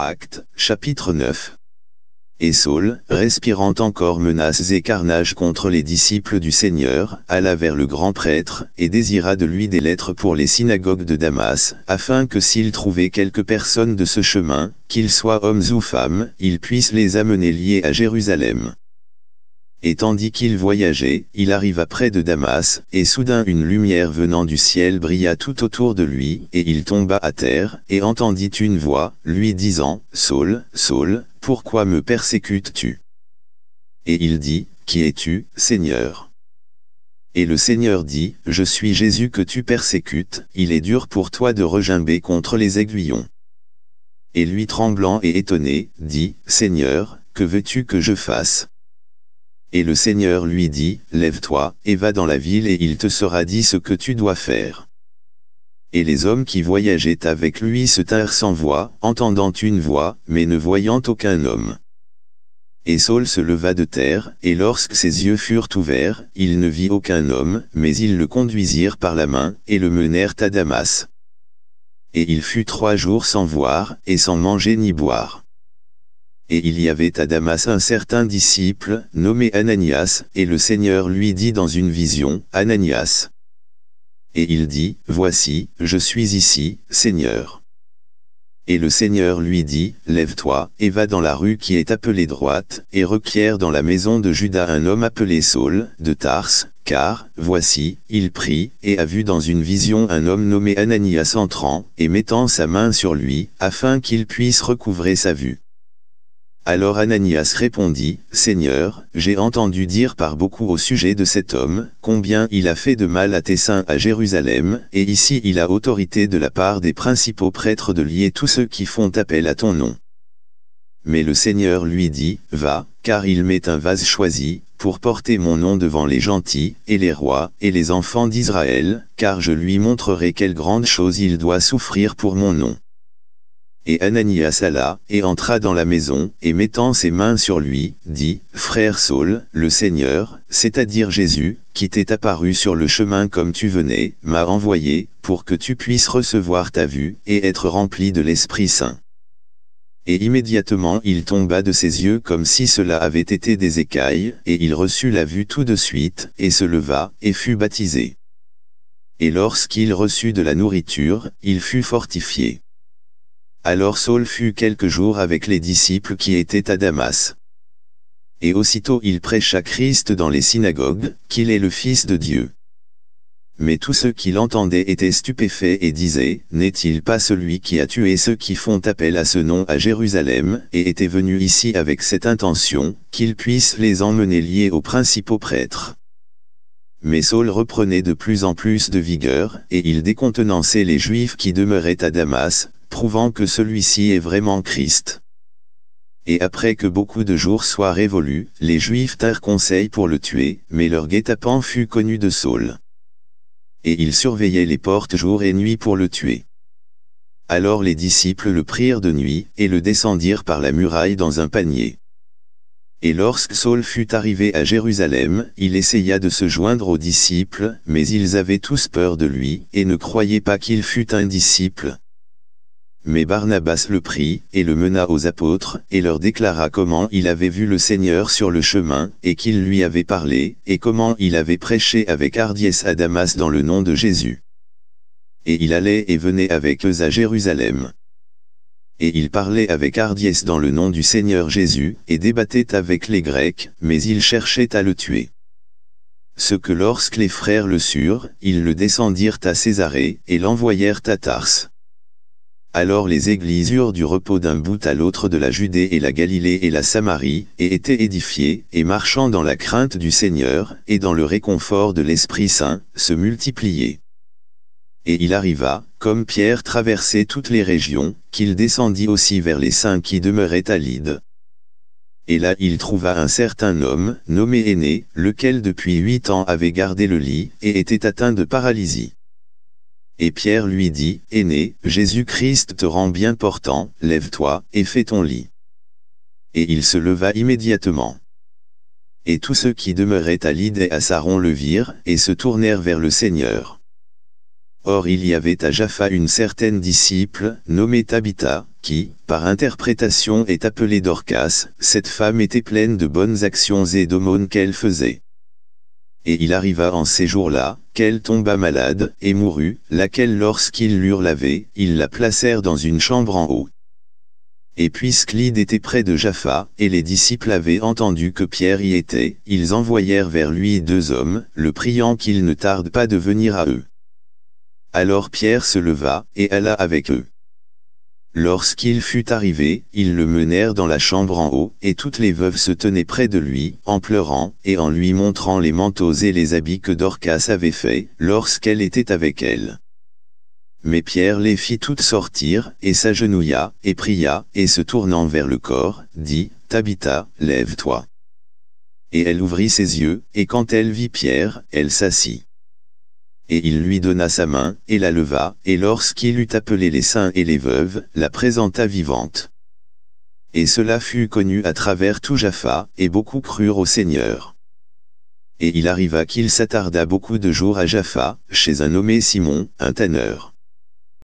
Actes, chapitre 9. Et Saul, respirant encore menaces et carnages contre les disciples du Seigneur, alla vers le grand prêtre, et désira de lui des lettres pour les synagogues de Damas, afin que s'il trouvait quelques personnes de ce chemin, qu'ils soient hommes ou femmes, il puisse les amener liés à Jérusalem. Et tandis qu'il voyageait, il arriva près de Damas, et soudain une lumière venant du ciel brilla tout autour de lui, et il tomba à terre, et entendit une voix, lui disant, « Saul, Saul, pourquoi me persécutes-tu » Et il dit, « Qui es-tu, Seigneur ?» Et le Seigneur dit, « Je suis Jésus que tu persécutes, il est dur pour toi de regimber contre les aiguillons. » Et lui tremblant et étonné, dit, « Seigneur, que veux-tu que je fasse ?» Et le Seigneur lui dit, Lève-toi, et va dans la ville et il te sera dit ce que tu dois faire. Et les hommes qui voyageaient avec lui se tinrent sans voix, entendant une voix, mais ne voyant aucun homme. Et Saul se leva de terre, et lorsque ses yeux furent ouverts, il ne vit aucun homme, mais ils le conduisirent par la main, et le menèrent à Damas. Et il fut trois jours sans voir, et sans manger ni boire et il y avait à Damas un certain disciple, nommé Ananias, et le Seigneur lui dit dans une vision, Ananias. Et il dit, Voici, je suis ici, Seigneur. Et le Seigneur lui dit, Lève-toi, et va dans la rue qui est appelée droite, et requiert dans la maison de Judas un homme appelé Saul, de Tars, car, voici, il prie, et a vu dans une vision un homme nommé Ananias entrant, et mettant sa main sur lui, afin qu'il puisse recouvrer sa vue. Alors Ananias répondit, Seigneur, j'ai entendu dire par beaucoup au sujet de cet homme, combien il a fait de mal à tes saints à Jérusalem, et ici il a autorité de la part des principaux prêtres de lier tous ceux qui font appel à ton nom. Mais le Seigneur lui dit, Va, car il m'est un vase choisi, pour porter mon nom devant les gentils, et les rois, et les enfants d'Israël, car je lui montrerai quelle grande chose il doit souffrir pour mon nom et Ananias alla, et entra dans la maison, et mettant ses mains sur lui, dit, Frère Saul, le Seigneur, c'est-à-dire Jésus, qui t'est apparu sur le chemin comme tu venais, m'a envoyé, pour que tu puisses recevoir ta vue, et être rempli de l'Esprit Saint. Et immédiatement il tomba de ses yeux comme si cela avait été des écailles, et il reçut la vue tout de suite, et se leva, et fut baptisé. Et lorsqu'il reçut de la nourriture, il fut fortifié. Alors Saul fut quelques jours avec les disciples qui étaient à Damas. Et aussitôt il prêcha Christ dans les synagogues, qu'il est le Fils de Dieu. Mais tous ceux qui l'entendaient étaient stupéfaits et disaient, N'est-il pas celui qui a tué ceux qui font appel à ce nom à Jérusalem, et était venu ici avec cette intention, qu'il puisse les emmener liés aux principaux prêtres Mais Saul reprenait de plus en plus de vigueur, et il décontenançait les Juifs qui demeuraient à Damas, prouvant que celui-ci est vraiment Christ. Et après que beaucoup de jours soient révolus, les Juifs tinrent conseil pour le tuer, mais leur guet-apens fut connu de Saul. Et ils surveillaient les portes jour et nuit pour le tuer. Alors les disciples le prirent de nuit, et le descendirent par la muraille dans un panier. Et lorsque Saul fut arrivé à Jérusalem, il essaya de se joindre aux disciples, mais ils avaient tous peur de lui, et ne croyaient pas qu'il fût un disciple. Mais Barnabas le prit, et le mena aux apôtres, et leur déclara comment il avait vu le Seigneur sur le chemin, et qu'il lui avait parlé, et comment il avait prêché avec hardiesse à Damas dans le nom de Jésus. Et il allait et venait avec eux à Jérusalem. Et il parlait avec hardiesse dans le nom du Seigneur Jésus, et débattait avec les Grecs, mais ils cherchaient à le tuer ce que lorsque les frères le surent, ils le descendirent à Césarée, et l'envoyèrent à Tarse alors les églises eurent du repos d'un bout à l'autre de la Judée et la Galilée et la Samarie, et étaient édifiées, et marchant dans la crainte du Seigneur, et dans le réconfort de l'Esprit Saint, se multipliaient. Et il arriva, comme Pierre traversait toutes les régions, qu'il descendit aussi vers les saints qui demeuraient à Lyd. Et là il trouva un certain homme, nommé Aîné, lequel depuis huit ans avait gardé le lit, et était atteint de paralysie. Et Pierre lui dit, Aîné, Jésus-Christ te rend bien portant, lève-toi, et fais ton lit. Et il se leva immédiatement. Et tous ceux qui demeuraient à l'idée et à Saron le virent, et se tournèrent vers le Seigneur. Or il y avait à Jaffa une certaine disciple, nommée Tabitha, qui, par interprétation est appelée Dorcas, cette femme était pleine de bonnes actions et d'aumônes qu'elle faisait. Et il arriva en ces jours-là, qu'elle tomba malade, et mourut, laquelle lorsqu'ils l'eurent lavée, ils la placèrent dans une chambre en haut. Et puisque Lyd était près de Jaffa, et les disciples avaient entendu que Pierre y était, ils envoyèrent vers lui deux hommes, le priant qu'il ne tarde pas de venir à eux. Alors Pierre se leva, et alla avec eux. Lorsqu'il fut arrivé, ils le menèrent dans la chambre en haut, et toutes les veuves se tenaient près de lui, en pleurant, et en lui montrant les manteaux et les habits que Dorcas avait faits, lorsqu'elle était avec elle. Mais Pierre les fit toutes sortir, et s'agenouilla, et pria, et se tournant vers le corps, dit, Tabitha, lève-toi. Et elle ouvrit ses yeux, et quand elle vit Pierre, elle s'assit et il lui donna sa main, et la leva, et lorsqu'il eut appelé les saints et les veuves, la présenta vivante. Et cela fut connu à travers tout Jaffa, et beaucoup crurent au Seigneur. Et il arriva qu'il s'attarda beaucoup de jours à Jaffa, chez un nommé Simon, un tanneur.